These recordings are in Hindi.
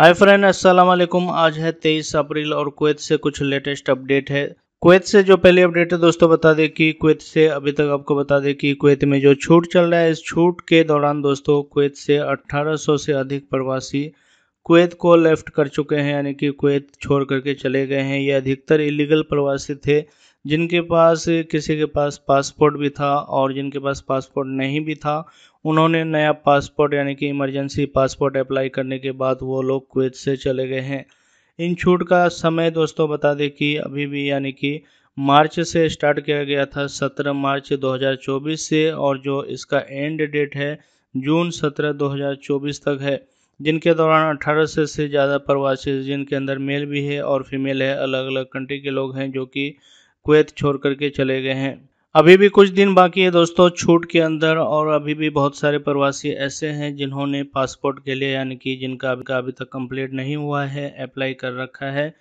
हाय फ्रेंड अस्सलाम वालेकुम आज है 23 अप्रैल और कुवैत से कुछ लेटेस्ट अपडेट है कुवैत से जो पहली अपडेट है दोस्तों बता दें कि कुवैत से अभी तक आपको बता दें कि कुवैत में जो छूट चल रहा है इस छूट के दौरान दोस्तों कुवैत से 1800 से अधिक प्रवासी कुवैत को लेफ्ट कर चुके हैं यानी कि कुवैत छोड़ करके चले गए हैं ये अधिकतर इलीगल प्रवासी थे जिनके पास किसी के पास पासपोर्ट भी था और जिनके पास पासपोर्ट नहीं भी था उन्होंने नया पासपोर्ट यानी कि इमरजेंसी पासपोर्ट अप्लाई करने के बाद वो लोग कुवैत से चले गए हैं इन छूट का समय दोस्तों बता दें कि अभी भी यानी कि मार्च से स्टार्ट किया गया था 17 मार्च 2024 से और जो इसका एंड डेट है जून 17 2024 तक है जिनके दौरान 18 से से ज़्यादा प्रवासी जिनके अंदर मेल भी है और फीमेल है अलग अलग कंट्री के लोग हैं जो कि कुवैत छोड़ करके चले गए हैं अभी भी कुछ दिन बाकी है दोस्तों छूट के अंदर और अभी भी बहुत सारे प्रवासी ऐसे हैं जिन्होंने पासपोर्ट के लिए यानी कि जिनका अभी अभी तक कंप्लीट नहीं हुआ है अप्लाई कर रखा है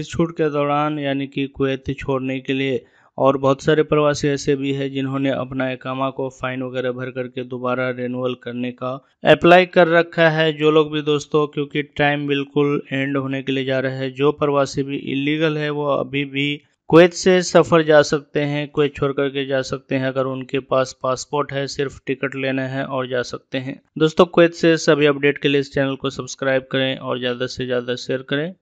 इस छूट के दौरान यानी कि कुवैत छोड़ने के लिए और बहुत सारे प्रवासी ऐसे भी हैं जिन्होंने अपना एकामा को फाइन वगैरह भर करके दोबारा रिन्यूअल करने का अप्लाई कर रखा है जो लोग भी दोस्तों क्योंकि टाइम बिल्कुल एंड होने के लिए जा रहा है जो प्रवासी भी इलीगल है वो अभी भी कुवैत से सफ़र जा सकते हैं कुवैत छोड़ करके जा सकते हैं अगर उनके पास पासपोर्ट है सिर्फ टिकट लेना है और जा सकते हैं दोस्तों कुवैत से सभी अपडेट के लिए इस चैनल को सब्सक्राइब करें और ज़्यादा से ज़्यादा शेयर करें